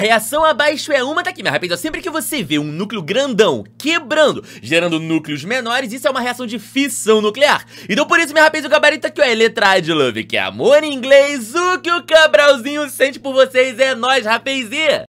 reação abaixo é uma, daqui. minha rapaz. Sempre que você vê um núcleo grandão quebrando, gerando núcleos menores, isso é uma reação de fissão nuclear. Então por isso, minha rapaz, o gabarito tá aqui, ó, é letra A de love, que é amor em inglês. O que o Cabralzinho sente por vocês é nós, rapaziada.